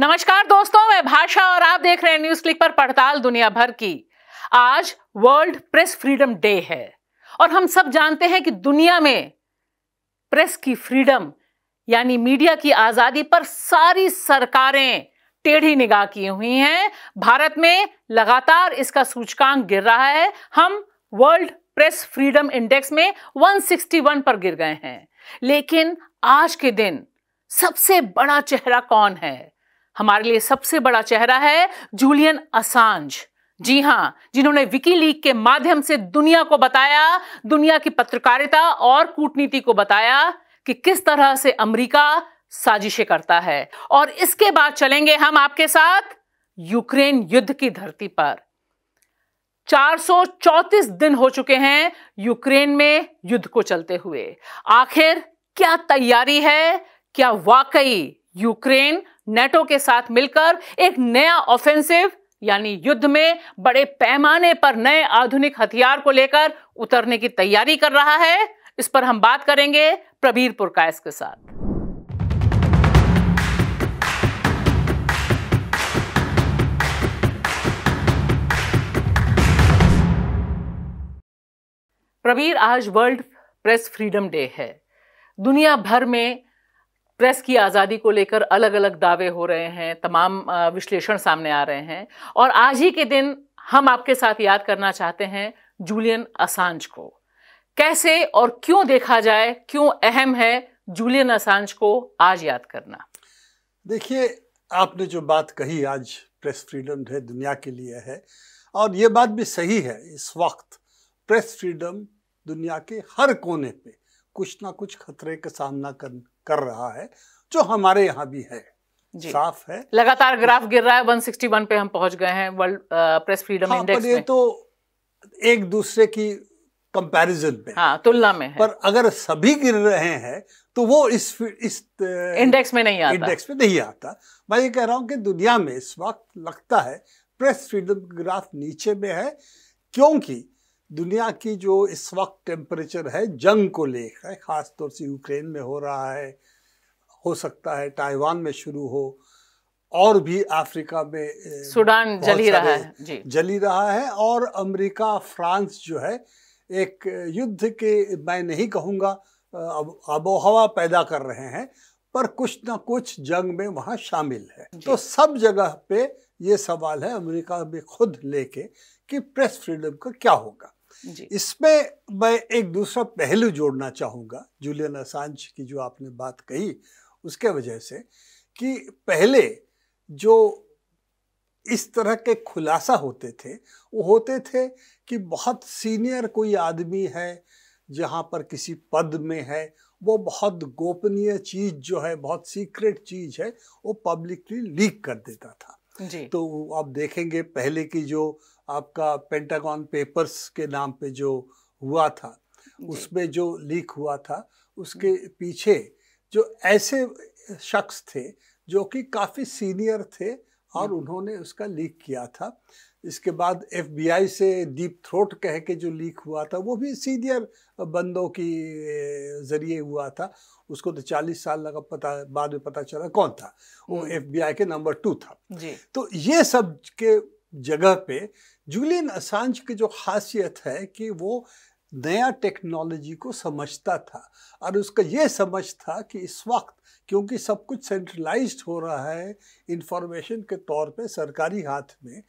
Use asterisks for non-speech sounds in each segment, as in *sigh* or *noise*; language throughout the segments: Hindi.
नमस्कार दोस्तों मैं भाषा और आप देख रहे हैं न्यूज क्लिक पर पड़ताल दुनिया भर की आज वर्ल्ड प्रेस फ्रीडम डे है और हम सब जानते हैं कि दुनिया में प्रेस की फ्रीडम यानी मीडिया की आजादी पर सारी सरकारें टेढ़ी निगाह की हुई हैं भारत में लगातार इसका सूचकांक गिर रहा है हम वर्ल्ड प्रेस फ्रीडम इंडेक्स में 161 पर गिर गए हैं लेकिन आज के दिन सबसे बड़ा चेहरा कौन है हमारे लिए सबसे बड़ा चेहरा है जूलियन असांज जी हां जिन्होंने विकी लीग के माध्यम से दुनिया को बताया दुनिया की पत्रकारिता और कूटनीति को बताया कि किस तरह से अमेरिका साजिशें करता है और इसके बाद चलेंगे हम आपके साथ यूक्रेन युद्ध की धरती पर 434 दिन हो चुके हैं यूक्रेन में युद्ध को चलते हुए आखिर क्या तैयारी है क्या वाकई यूक्रेन नेटो के साथ मिलकर एक नया ऑफेंसिव यानी युद्ध में बड़े पैमाने पर नए आधुनिक हथियार को लेकर उतरने की तैयारी कर रहा है इस पर हम बात करेंगे प्रबीर पुरकायस के साथ प्रवीर आज वर्ल्ड प्रेस फ्रीडम डे है दुनिया भर में प्रेस की आज़ादी को लेकर अलग अलग दावे हो रहे हैं तमाम विश्लेषण सामने आ रहे हैं और आज ही के दिन हम आपके साथ याद करना चाहते हैं जूलियन असांज को कैसे और क्यों देखा जाए क्यों अहम है जूलियन असांज को आज याद करना देखिए आपने जो बात कही आज प्रेस फ्रीडम है दुनिया के लिए है और ये बात भी सही है इस वक्त प्रेस फ्रीडम दुनिया के हर कोने पे कुछ ना कुछ खतरे का सामना कर कर रहा है जो हमारे यहाँ भी है जी। साफ है लगातार ग्राफ गिर रहा है 161 पे हम पहुंच गए हैं वर्ल्ड प्रेस फ्रीडम हाँ, इंडेक्स पर ये में तो एक दूसरे की कंपैरिजन में हाँ, तुलना में है। पर अगर सभी गिर रहे हैं तो वो इस इस इंडेक्स में नहीं आता इंडेक्स में नहीं आता मैं ये कह रहा हूँ कि दुनिया में इस वक्त लगता है प्रेस फ्रीडम ग्राफ नीचे में है क्योंकि दुनिया की जो इस वक्त टेम्परेचर है जंग को लेकर खासतौर से यूक्रेन में हो रहा है हो सकता है ताइवान में शुरू हो और भी अफ्रीका में सूडान जली रहा है जी जली रहा है और अमेरिका फ्रांस जो है एक युद्ध के मैं नहीं कहूँगा अब आबोहवा पैदा कर रहे हैं पर कुछ ना कुछ जंग में वहाँ शामिल है तो सब जगह पे ये सवाल है अमेरिका में खुद लेके कि प्रेस फ्रीडम का क्या होगा इसमें मैं एक दूसरा पहलू जोड़ना चाहूँगा जूलियन असांच की जो आपने बात कही उसके वजह से कि पहले जो इस तरह के खुलासा होते थे वो होते थे कि बहुत सीनियर कोई आदमी है जहाँ पर किसी पद में है वो बहुत गोपनीय चीज़ जो है बहुत सीक्रेट चीज़ है वो पब्लिकली लीक कर देता था जी। तो आप देखेंगे पहले की जो आपका पेंटागॉन पेपर्स के नाम पे जो हुआ था उसमें जो लीक हुआ था उसके हम्म। पीछे जो ऐसे शख्स थे जो कि काफ़ी सीनियर थे और हम्म। उन्होंने उसका लीक किया था इसके बाद एफबीआई से डीप थ्रोट कह के जो लीक हुआ था वो भी सीनियर बंदों की ज़रिए हुआ था उसको तो चालीस साल लगा पता बाद में पता चला कौन था वो हम्म। एफबीआई के नंबर टू था जी। तो ये सब के जगह पे जूलियन असांज की जो खासियत है कि वो नया टेक्नोलॉजी को समझता था और उसका ये समझ था कि इस वक्त क्योंकि सब कुछ सेंट्रलाइज्ड हो रहा है इंफॉर्मेशन के तौर पे सरकारी हाथ में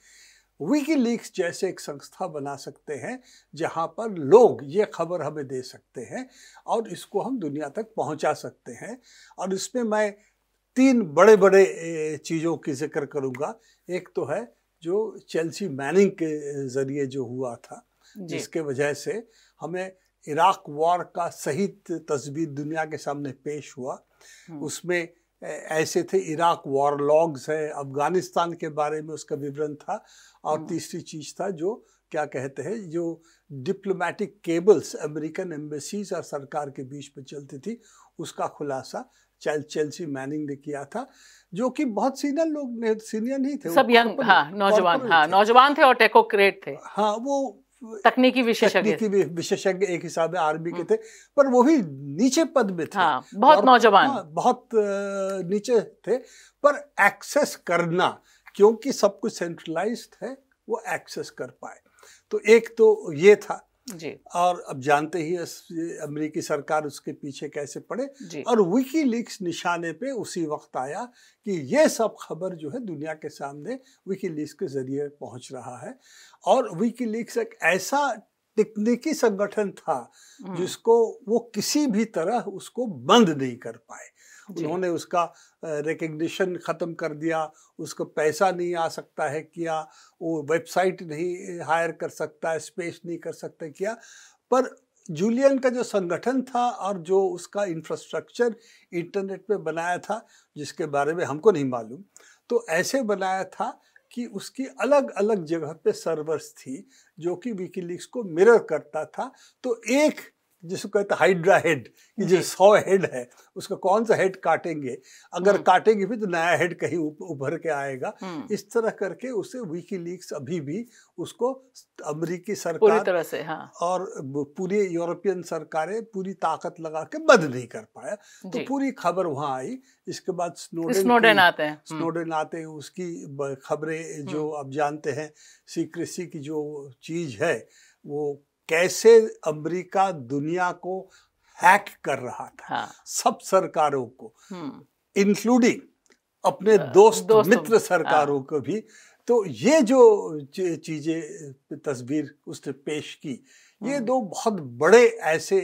वीकीलीक्स जैसे एक संस्था बना सकते हैं जहाँ पर लोग ये खबर हमें दे सकते हैं और इसको हम दुनिया तक पहुँचा सकते हैं और इसमें मैं तीन बड़े बड़े चीज़ों की जिक्र करूँगा एक तो है जो चेल्सी मैनिंग के ज़रिए जो हुआ था जिसके वजह से हमें इराक वॉर का सही तस्वीर दुनिया के सामने पेश हुआ हम्म। उसमें ऐसे थे इराक वॉर लॉग्स हैं अफगानिस्तान के बारे में उसका विवरण था और हम्म। तीसरी चीज था जो क्या कहते हैं जो डिप्लोमेटिक केबल्स अमेरिकन एम्बेसीज और सरकार के बीच में चलती थी उसका खुलासा चेल चेल्सी मैनिंग ने किया था जो कि बहुत सीनियर लोग सीनियर नहीं थे सब यंग हाँ नौजवान हाँ नौजवान थे और टेकोक्रेट थे हाँ वो तकनीकी विशेषज्ञ तकनीकी विशेषज्ञ एक हिसाब में आर्मी के हम्म। थे पर वो भी नीचे पद में थे हाँ, बहुत नौजवान हाँ, बहुत नीचे थे पर एक्सेस करना क्योंकि सब कुछ सेंट्रलाइज्ड है वो एक्सेस कर पाए तो एक तो ये था जी और अब जानते ही अमेरिकी सरकार उसके पीछे कैसे पड़े और विकी लीक्स निशाने पे उसी वक्त आया कि ये सब खबर जो है दुनिया के सामने विकी लीक्स के जरिए पहुंच रहा है और विकी लीक्स एक ऐसा तकनीकी संगठन था हम्म। जिसको वो किसी भी तरह उसको बंद नहीं कर पाए उन्होंने उसका रिकग्निशन ख़त्म कर दिया उसको पैसा नहीं आ सकता है किया वो वेबसाइट नहीं हायर कर सकता है स्पेस नहीं कर सकता किया पर जूलियन का जो संगठन था और जो उसका इंफ्रास्ट्रक्चर इंटरनेट पे बनाया था जिसके बारे में हमको नहीं मालूम तो ऐसे बनाया था कि उसकी अलग अलग जगह पे सर्वर्स थी जो कि वीकीलीक्स को मिरर करता था तो एक जिसको कहते हैं हाइड्रा हेड कि जो सौ हेड है उसका कौन सा हेड काटेंगे अगर हाँ। काटेंगे भी तो नया हेड कहीं उभर के आएगा हाँ। इस तरह करके उसे वीकी अभी भी उसको अमरीकी सरकार पूरी तरह से हाँ। और पूरी यूरोपियन सरकारें पूरी ताकत लगा के बंद नहीं कर पाया तो पूरी खबर वहाँ आई इसके बाद स्नोडन स्नोडन आते हैं स्नोडन हम्म। आते हैं उसकी खबरें जो हम्म। आप जानते हैं सीक्रेसी की जो चीज़ है वो कैसे अमेरिका दुनिया को हैक कर रहा था हाँ। सब सरकारों को इंक्लूडिंग हम्म। अपने दोस्त, दोस्त मित्र सरकारों हाँ। को भी तो ये जो चीजें तस्वीर उसने पेश की ये हम्म। दो बहुत बड़े ऐसे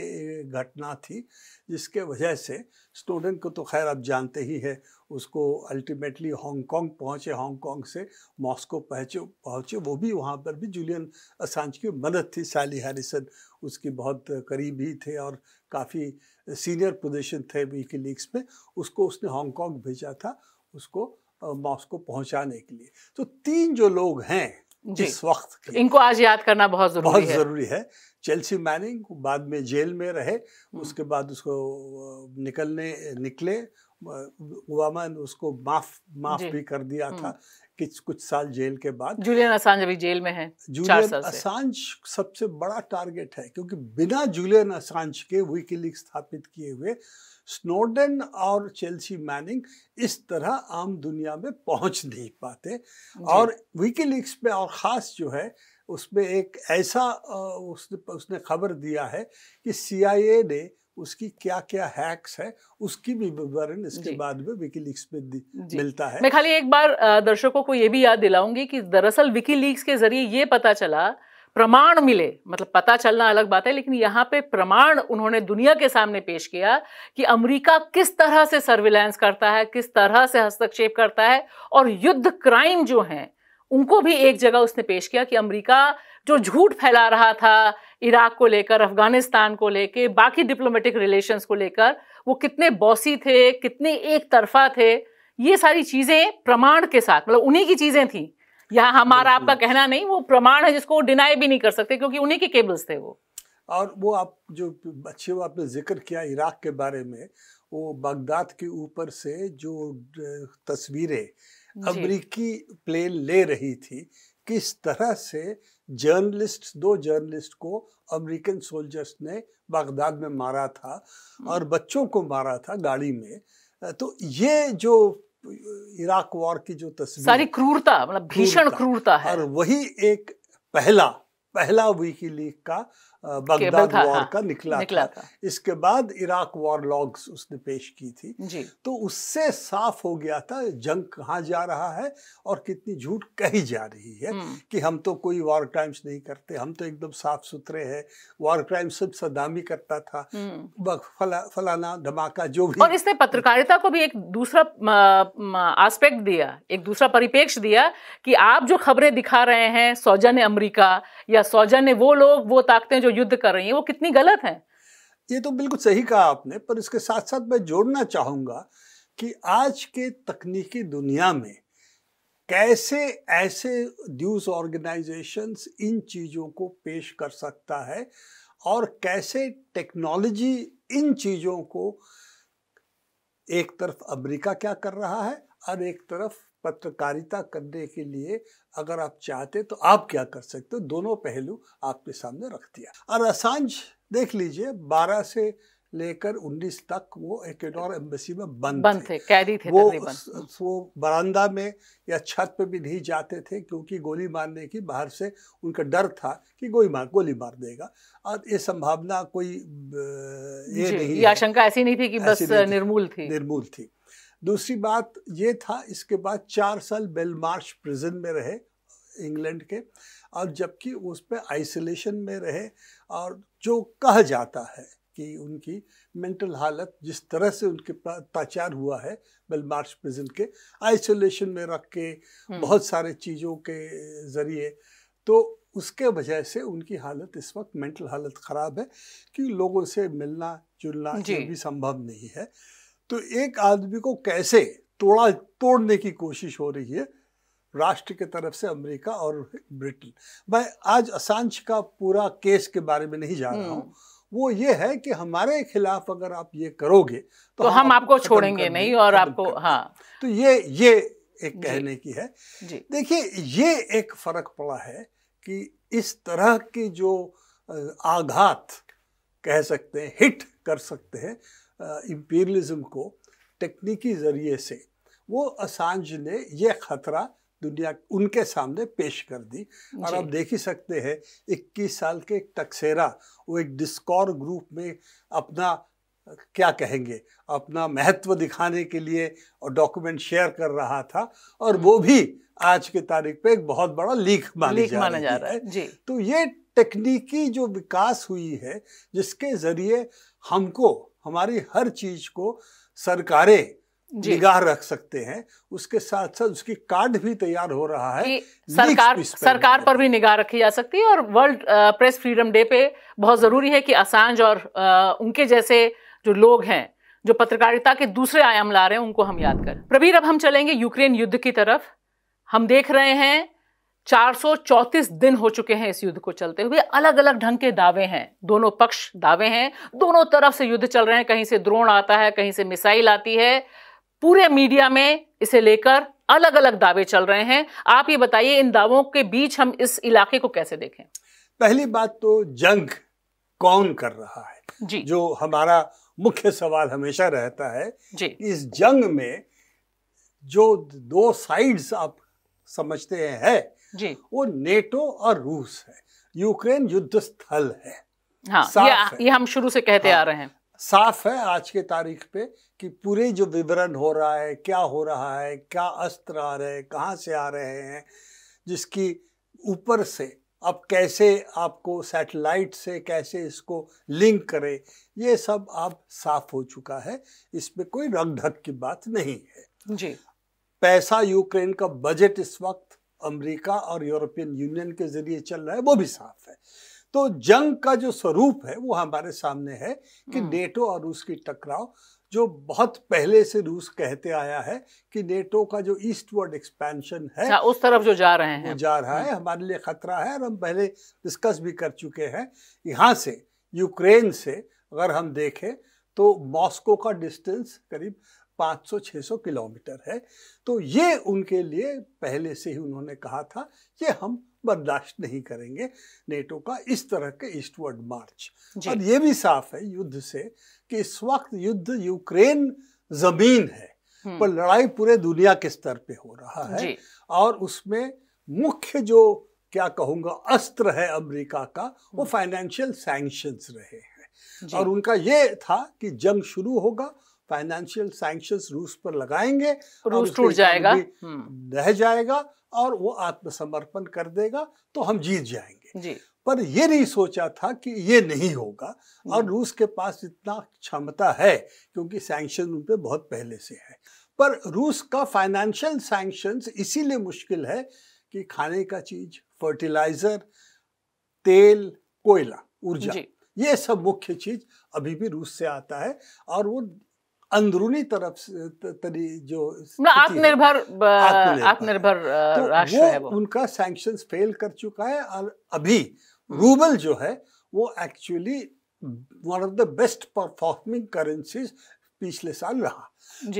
घटना थी जिसके वजह से स्टूडेंट को तो खैर आप जानते ही है उसको अल्टीमेटली हांगकांग पहुँचे हांगकांग से मॉस्को पहुँचे पहुँचे वो भी वहाँ पर भी जूलियन असांज की मदद थी सैली हैरिसन उसकी बहुत करीब ही थे और काफ़ी सीनियर पोजीशन थे वीकी लीग्स में उसको उसने हांगकांग भेजा था उसको मॉस्को पहुंचाने के लिए तो तीन जो लोग हैं जिस वक्त इनको आज याद करना बहुत जरूरी बहुत है। जरूरी है चेल्सी मैनिंग बाद में जेल में रहे हम्म। उसके बाद उसको निकलने निकले ओबामा ने उसको माफ माफ भी कर दिया था कि कुछ साल जेल के बाद जूलियन असांज अभी जेल में है जूलियन असांज सबसे बड़ा टारगेट है क्योंकि बिना जूलियन असांज के वीकलीग स्थापित किए हुए स्नोडन और चेल्सी मैनिंग इस तरह आम दुनिया में पहुंच नहीं पाते और वीकलीग्स पे और ख़ास जो है उसमें एक ऐसा उसने उसने खबर दिया है कि सीआईए ने उसकी क्या क्या हैक्स है उसकी भी विवरण इसके बाद में विकीलीक्स में मिलता है मैं खाली एक बार दर्शकों को यह भी याद दिलाऊंगी कि दरअसल विकीलीक्स के जरिए ये पता चला प्रमाण मिले मतलब पता चलना अलग बात है लेकिन यहाँ पे प्रमाण उन्होंने दुनिया के सामने पेश किया कि अमेरिका किस तरह से सर्विलांस करता है किस तरह से हस्तक्षेप करता है और युद्ध क्राइम जो हैं उनको भी एक जगह उसने पेश किया कि अमेरिका जो झूठ फैला रहा था इराक को लेकर अफगानिस्तान को लेकर बाकी डिप्लोमेटिक रिलेशंस को लेकर वो कितने बॉसी थे कितने एक तरफा थे ये सारी चीज़ें प्रमाण के साथ मतलब उन्हीं की चीज़ें थी यहाँ हमारा आपका कहना नहीं वो प्रमाण है जिसको डिनाई भी नहीं कर सकते क्योंकि उन्हीं के केबल्स थे वो और वो आप जो अच्छे वो आपने जिक्र किया इराक के बारे में वो बगदाद के ऊपर से जो तस्वीरें अमरीकी प्लेन ले रही थी किस तरह से जर्नलिस्ट दो जर्नलिस्ट को अमेरिकन सोल्जर्स ने बगदाद में मारा था हम्म। और बच्चों को मारा था गाड़ी में तो ये जो इराक वॉर की जो तस्वीर सारी क्रूरता मतलब भीषण क्रूरता है और वही एक पहला पहला वीकी लीग का बगदाद वॉर हाँ, का निकला, निकला था।, था इसके बाद इराक वॉर लॉग्स उसने पेश की थी तो उससे साफ हो गया था जंग कहाँ जा रहा है और कितनी झूठ कही जा रही है हम्म। कि हम तो कोई वॉर क्राइम्स नहीं करते हम तो एकदम साफ सुथरे हैं वॉर क्राइम सब सदामी करता था हम्म। फला, फलाना धमाका जो भी और इसने पत्रकारिता को भी एक दूसरा आस्पेक्ट दिया एक दूसरा परिपेक्ष दिया कि आप जो खबरें दिखा रहे हैं सौजन्य अमरीका या सौजन्य वो लोग वो ताकतें जो युद्ध कर रही है वो कितनी गलत है ये तो बिल्कुल सही कहा आपने पर इसके साथ साथ मैं जोड़ना चाहूँगा कि आज के तकनीकी दुनिया में कैसे ऐसे न्यूज़ ऑर्गेनाइजेशंस इन चीज़ों को पेश कर सकता है और कैसे टेक्नोलॉजी इन चीज़ों को एक तरफ अमेरिका क्या कर रहा है और एक तरफ पत्रकारिता करने के लिए अगर आप चाहते तो आप क्या कर सकते हो दोनों पहलू आपके सामने रख दिया और असांज देख लीजिए 12 से लेकर 19 तक वो इक्वेडोर एम्बेसी में बंद बंद थे, थे कैदी थे वो वो बरामदा में या छत पे भी नहीं जाते थे क्योंकि गोली मारने की बाहर से उनका डर था कि गोली मार गोली मार देगा और ये संभावना कोई ये नहीं आशंका ऐसी नहीं थी कि बस निर्मूल थी निर्मूल थी दूसरी बात ये था इसके बाद चार साल बेलमार्च प्रिजन में रहे इंग्लैंड के और जबकि उस पर आइसोलेशन में रहे और जो कहा जाता है कि उनकी मेंटल हालत जिस तरह से उनके अत्याचार हुआ है बेलमार्च प्रिजन के आइसोलेशन में रख के हम्म। बहुत सारे चीज़ों के ज़रिए तो उसके वजह से उनकी हालत इस वक्त मेंटल हालत ख़राब है कि लोगों से मिलना जुलना भी संभव नहीं है तो एक आदमी को कैसे तोड़ा तोड़ने की कोशिश हो रही है राष्ट्र के तरफ से अमेरिका और ब्रिटेन मैं आज असांश का पूरा केस के बारे में नहीं जा रहा हम्म। हूँ वो ये है कि हमारे खिलाफ अगर आप ये करोगे तो, तो हम, हम आपको छोड़ेंगे नहीं और आपको हाँ तो ये ये एक कहने की है देखिए ये एक फर्क पड़ा है कि इस तरह की जो आघात कह सकते हैं हिट कर सकते हैं इम्पीरियलिज्म को तकनीकी ज़रिए से वो असांज ने ये ख़तरा दुनिया उनके सामने पेश कर दी और आप देख ही सकते हैं 21 साल के एक टक्सेरा वो एक डिस्कॉर ग्रुप में अपना क्या कहेंगे अपना महत्व दिखाने के लिए और डॉक्यूमेंट शेयर कर रहा था और हम्म। वो भी आज के तारीख पे एक बहुत बड़ा लीक माना लीक जा माना जा रहा है जी तो ये तकनीकी जो विकास हुई है जिसके ज़रिए हमको हमारी हर चीज को सरकारें निगाह रख सकते हैं उसके साथ साथ उसकी कार्ड भी तैयार हो रहा है सरकार सरकार पर भी निगाह रखी जा सकती है और वर्ल्ड प्रेस फ्रीडम डे पे बहुत जरूरी है कि असांज और uh, उनके जैसे जो लोग हैं जो पत्रकारिता के दूसरे आयाम ला रहे हैं उनको हम याद करें प्रवीर अब हम चलेंगे यूक्रेन युद्ध की तरफ हम देख रहे हैं 434 दिन हो चुके हैं इस युद्ध को चलते हुए अलग अलग ढंग के दावे हैं दोनों पक्ष दावे हैं दोनों तरफ से युद्ध चल रहे हैं कहीं से ड्रोन आता है कहीं से मिसाइल आती है पूरे मीडिया में इसे लेकर अलग अलग दावे चल रहे हैं आप ये बताइए इन दावों के बीच हम इस इलाके को कैसे देखें पहली बात तो जंग कौन कर रहा है जी जो हमारा मुख्य सवाल हमेशा रहता है जी इस जंग में जो दो साइड्स आप समझते हैं है जी वो नेटो और रूस है यूक्रेन युद्ध स्थल है हाँ, ये, है। ये हम शुरू से कहते हाँ, आ रहे हैं साफ है आज के तारीख पे कि पूरे जो विवरण हो रहा है क्या हो रहा है क्या अस्त्र आ रहे हैं कहाँ से आ रहे हैं जिसकी ऊपर से अब कैसे आपको सैटेलाइट से कैसे इसको लिंक करें ये सब अब साफ हो चुका है इसमें कोई रंग ढक की बात नहीं है जी पैसा यूक्रेन का बजट इस वक्त अमेरिका और यूरोपियन यूनियन के जरिए चल रहा है वो भी साफ है तो जंग का जो स्वरूप है वो हमारे सामने है कि हम्म। नेटो और रूस की टकराव जो बहुत पहले से रूस कहते आया है कि नेटो का जो ईस्टवर्ड एक्सपेंशन है अच्छा, उस तरफ जो जा रहे हैं वो जा रहा है हम्म। हमारे लिए खतरा है और हम पहले डिस्कस भी कर चुके हैं यहाँ से यूक्रेन से अगर हम देखें तो मॉस्को का डिस्टेंस करीब 500-600 किलोमीटर है तो ये उनके लिए पहले से ही उन्होंने कहा था ये हम बर्दाश्त नहीं करेंगे नेटो का इस तरह के ईस्टवर्ड मार्च और ये भी साफ है युद्ध से कि इस वक्त युद्ध यूक्रेन जमीन है हम्म। पर लड़ाई पूरे दुनिया के स्तर पे हो रहा है और उसमें मुख्य जो क्या कहूंगा अस्त्र है अमेरिका का वो हम्म। फाइनेंशियल सैंक्शंस रहे हैं और उनका ये था कि जंग शुरू होगा फाइनेंशियल सैंक्शन रूस पर लगाएंगे रूस टूट जाएगा रह हम्म। जाएगा और वो आत्मसमर्पण कर देगा तो हम जीत जाएंगे जी। पर ये नहीं सोचा था कि ये नहीं होगा और हम्म। रूस के पास इतना क्षमता है क्योंकि सैंक्शन उन पर बहुत पहले से है पर रूस का फाइनेंशियल सैंक्शन इसीलिए मुश्किल है कि खाने का चीज फर्टिलाइजर तेल कोयला ऊर्जा ये सब मुख्य चीज अभी भी रूस से आता है और वो अंदरूनी तरफ तरी जो आत्मनिर्भर आत्मनिर्भर तो राष्ट्र है वो उनका सैंक्शंस फेल कर चुका है और अभी रूबल जो है वो actually one of the best performing currencies पिछले साल रहा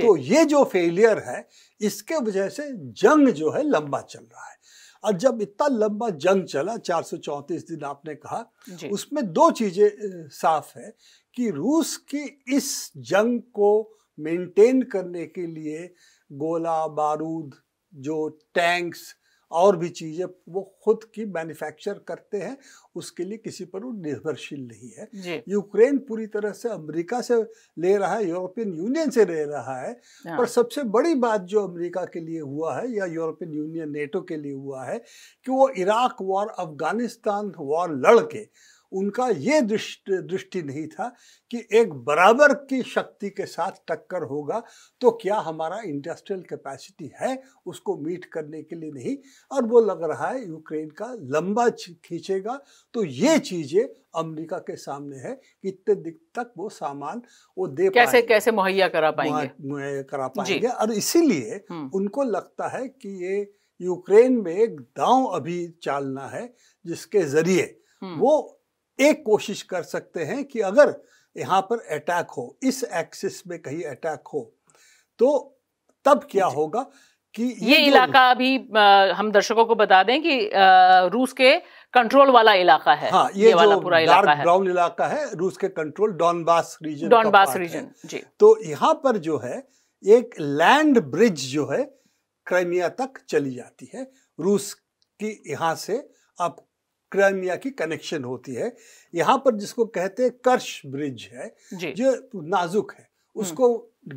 तो ये जो फेलियर है इसके वजह से जंग जो है लंबा चल रहा है और जब इतना लंबा जंग चला 434 दिन आपने कहा उसमें दो चीज़ें साफ है कि रूस की इस जंग को मेंटेन करने के लिए गोला बारूद जो टैंक्स और भी चीज़ें वो खुद की मैन्युफैक्चर करते हैं उसके लिए किसी पर वो निर्भरशील नहीं है यूक्रेन पूरी तरह से अमेरिका से ले रहा है यूरोपियन यूनियन से ले रहा है हाँ। पर सबसे बड़ी बात जो अमेरिका के लिए हुआ है या यूरोपियन यूनियन नेटो के लिए हुआ है कि वो इराक वॉर अफगानिस्तान वॉर लड़ के उनका ये दृष्टि दृष्टि नहीं था कि एक बराबर की शक्ति के साथ टक्कर होगा तो क्या हमारा इंडस्ट्रियल कैपेसिटी है उसको मीट करने के लिए नहीं और वो लग रहा है यूक्रेन का लंबा खींचेगा तो ये चीज़ें अमेरिका के सामने है कि इतने दिन तक वो सामान वो दे कैसे कैसे मुहैया करा पाएंगे मुहैया करा पाएंगे और इसीलिए हम्म। उनको लगता है कि ये यूक्रेन में एक दांव अभी चालना है जिसके जरिए हम्म। वो एक कोशिश कर सकते हैं कि अगर यहाँ पर अटैक हो इस एक्सिस में कहीं अटैक हो तो तब क्या होगा कि ये, ये इलाका अभी हम दर्शकों को बता दें कि रूस के कंट्रोल वाला इलाका है हाँ, ये, ये वाला पूरा इलाका है ब्राउन इलाका है रूस के control Donbas region Donbas region जी तो यहाँ पर जो है एक लैंड ब्रिज जो है क्राइमिया तक चली जाती है रूस की यहाँ से आप क्राइमिया की कनेक्शन होती है यहाँ पर जिसको कहते हैं कर्श ब्रिज है जो नाजुक है हम्म। उसको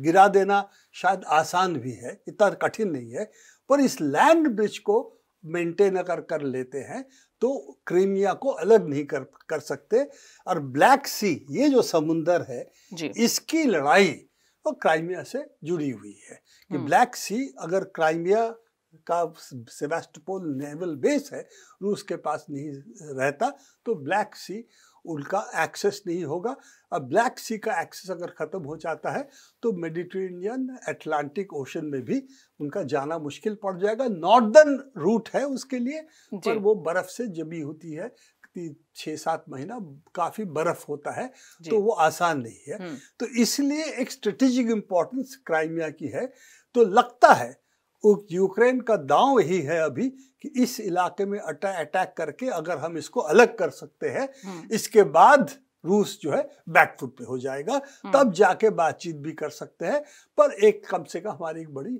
गिरा देना शायद आसान भी है इतना कठिन नहीं है पर इस लैंड ब्रिज को मेंटेन अगर कर लेते हैं तो क्रीमिया को अलग नहीं कर कर सकते और ब्लैक सी ये जो समुंदर है इसकी लड़ाई वो तो क्राइमिया से जुड़ी हुई है कि ब्लैक हम्म। सी अगर क्राइमिया का सेवास्टोपोल नेवल बेस है रूस के पास नहीं रहता तो ब्लैक सी उनका एक्सेस नहीं होगा अब ब्लैक सी का एक्सेस अगर ख़त्म हो जाता है तो मेडिटेरेनियन एटलांटिक ओशन में भी उनका जाना मुश्किल पड़ जाएगा नॉर्दर्न रूट है उसके लिए पर वो बर्फ़ से जमी होती है छः सात महीना काफ़ी बर्फ़ होता है तो वो आसान नहीं है हम्म। तो इसलिए एक स्ट्रेटेजिक इम्पोर्टेंस क्राइमिया की है तो लगता है यूक्रेन का दांव ही है अभी कि इस इलाके में अटैक अटैक करके अगर हम इसको अलग कर सकते हैं हम्म। इसके बाद रूस जो है बैकफुट पे हो जाएगा हम्म। तब जाके बातचीत भी कर सकते हैं पर एक कम से कम हमारी एक बड़ी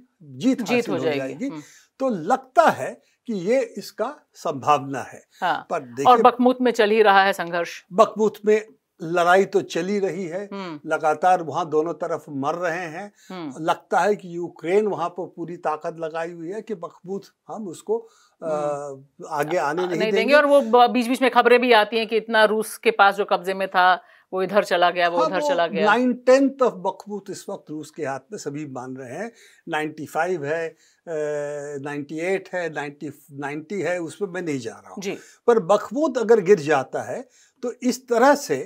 जीत, जीत हो, हो जाएगी, जाएगी। हम्म। तो लगता है कि ये इसका संभावना है हाँ। पर और बकमूत में चल ही रहा है संघर्ष बकमूत में लड़ाई तो चली रही है हम्म। लगातार वहां दोनों तरफ मर रहे हैं हम्म। लगता है कि यूक्रेन वहां पर पूरी ताकत लगाई हुई है कि बखबूत हम उसको आ, हम्म। आगे आने नहीं, नहीं देंगे।, देंगे और वो बीच बीच में खबरें भी आती हैं कि इतना रूस के पास जो कब्जे में था वो इधर चला गया वो हाँ, उधर चला गया नाइन टेंथ ऑफ बखबूत इस वक्त रूस के हाथ में सभी मान रहे हैं नाइन्टी फाइव है नाइन्टी एट है नाइन्टी नाइन्टी है उसमें मैं नहीं जा रहा हूँ पर बखबूत अगर गिर जाता है तो इस तरह से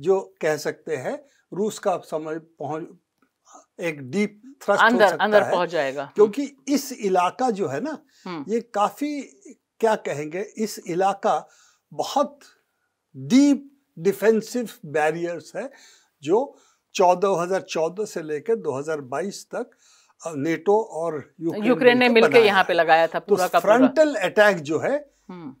जो कह सकते हैं रूस का समय पहुंच एक डीप थ्रस्ट अंदर, हो सकता अंदर है पहुंच जाएगा क्योंकि इस इलाका जो है ना हम्म। ये काफी क्या कहेंगे इस इलाका बहुत डीप डिफेंसिव बैरियर्स है जो चौदह से लेकर 2022 तक नेटो और यूक्रेन ने तो मिलकर यहाँ पे लगाया था तो पूरा तो का फ्रंटल अटैक जो है हम्म।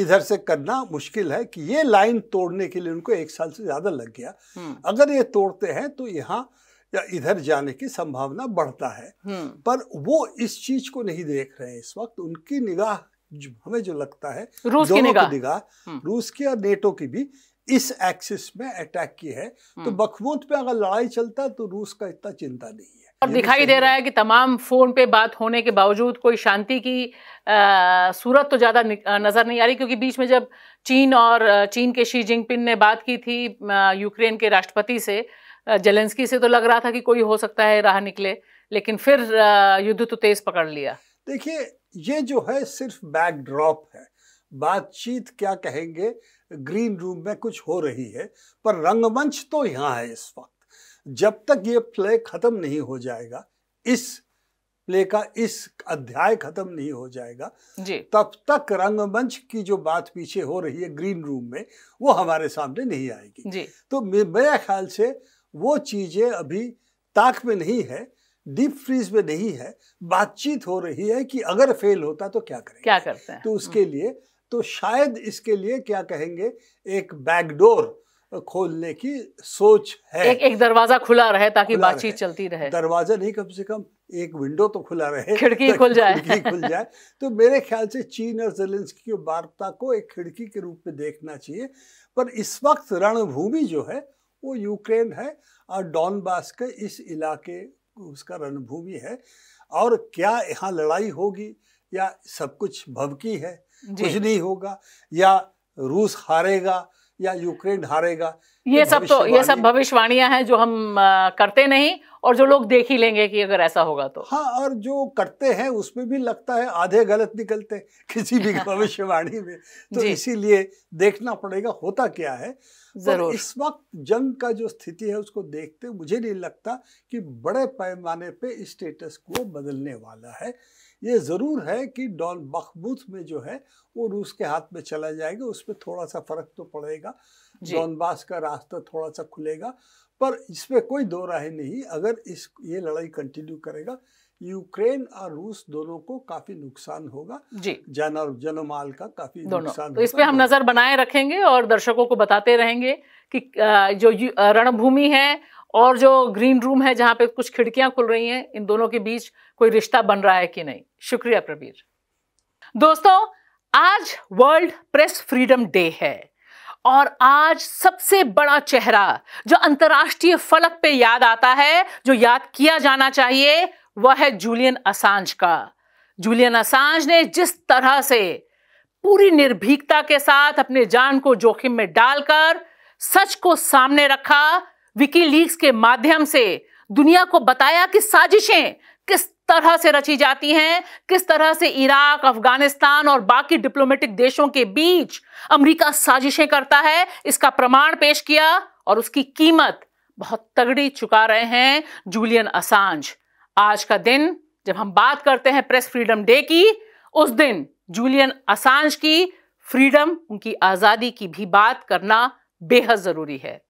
इधर से करना मुश्किल है कि ये लाइन तोड़ने के लिए उनको एक साल से ज़्यादा लग गया हम्म। अगर ये तोड़ते हैं तो यहाँ या इधर जाने की संभावना बढ़ता है हम्म। पर वो इस चीज को नहीं देख रहे हैं इस वक्त उनकी निगाह जो हमें जो लगता है रूस की निगाह, निगाह हम्म। रूस की और नेटो की भी इस एक्सिस में अटैक की है तो बखमूत पे अगर लड़ाई चलता है तो रूस का इतना चिंता नहीं है और तो दिखाई दे रहा है कि तमाम फोन पे बात होने के बावजूद कोई शांति की आ, सूरत तो ज़्यादा नज़र नहीं आ रही क्योंकि बीच में जब चीन और चीन के शी जिनपिन ने बात की थी यूक्रेन के राष्ट्रपति से जेलेंस्की से तो लग रहा था कि कोई हो सकता है राह निकले लेकिन फिर युद्ध तो तेज पकड़ लिया देखिए ये जो है सिर्फ बैकड्रॉप है बातचीत क्या कहेंगे ग्रीन रूम में कुछ हो रही है पर रंगमंच तो यहाँ है इस वक्त जब तक ये प्ले खत्म नहीं हो जाएगा इस प्ले का इस अध्याय खत्म नहीं हो जाएगा जी। तब तक रंगमंच की जो बात पीछे हो रही है ग्रीन रूम में वो हमारे सामने नहीं आएगी जी। तो मेरे ख्याल से वो चीजें अभी ताक में नहीं है डीप फ्रीज में नहीं है बातचीत हो रही है कि अगर फेल होता तो क्या करें क्या करते हैं तो हम्म। उसके लिए तो शायद इसके लिए क्या कहेंगे एक बैकडोर खोलने की सोच है एक, एक दरवाजा खुला रहे ताकि बातचीत चलती रहे दरवाजा नहीं कम से कम एक विंडो तो खुला रहे *laughs* खिड़की खुल जाए *laughs* खिड़की खुल जाए तो मेरे ख्याल से चीन और जेलेंस्की की वार्ता को एक खिड़की के रूप में देखना चाहिए पर इस वक्त रणभूमि जो है वो यूक्रेन है और डॉनबास के इस इलाके उसका रणभूमि है और क्या यहाँ लड़ाई होगी या सब कुछ भवकी है कुछ नहीं होगा या रूस हारेगा या यूक्रेन हारेगा ये सब तो ये सब भविष्यवाणियां हैं जो हम करते नहीं और जो लोग देख ही लेंगे कि अगर ऐसा होगा तो हाँ और जो करते हैं उसमें भी लगता है आधे गलत निकलते *laughs* किसी भी *laughs* भविष्यवाणी में तो इसीलिए देखना पड़ेगा होता क्या है जरूर इस वक्त जंग का जो स्थिति है उसको देखते मुझे नहीं लगता कि बड़े पैमाने पे स्टेटस को बदलने वाला है ये ज़रूर है कि डॉन बखबूत में जो है वो रूस के हाथ में चला जाएगा उसमें थोड़ा सा फ़र्क तो पड़ेगा डॉनबास का रास्ता थोड़ा सा खुलेगा पर इसमें कोई दो राय नहीं अगर इस ये लड़ाई कंटिन्यू करेगा यूक्रेन और रूस दोनों को काफी नुकसान होगा जी जन और जनमाल का काफी नुकसान तो इस पे हम नजर बनाए रखेंगे और दर्शकों को बताते रहेंगे कि जो रणभूमि है और जो ग्रीन रूम है जहां पे कुछ खिड़कियां खुल रही हैं इन दोनों के बीच कोई रिश्ता बन रहा है कि नहीं शुक्रिया प्रबीर दोस्तों आज वर्ल्ड प्रेस फ्रीडम डे है और आज सबसे बड़ा चेहरा जो अंतर्राष्ट्रीय फलक पे याद आता है जो याद किया जाना चाहिए वह है जूलियन असांज का जूलियन असांज ने जिस तरह से पूरी निर्भीकता के साथ अपने जान को जोखिम में डालकर सच को सामने रखा विकीलीक्स के माध्यम से दुनिया को बताया कि साजिशें किस तरह से रची जाती हैं किस तरह से इराक अफगानिस्तान और बाकी डिप्लोमेटिक देशों के बीच अमेरिका साजिशें करता है इसका प्रमाण पेश किया और उसकी कीमत बहुत तगड़ी चुका रहे हैं जूलियन असांज आज का दिन जब हम बात करते हैं प्रेस फ्रीडम डे की उस दिन जूलियन असांज की फ्रीडम उनकी आज़ादी की भी बात करना बेहद ज़रूरी है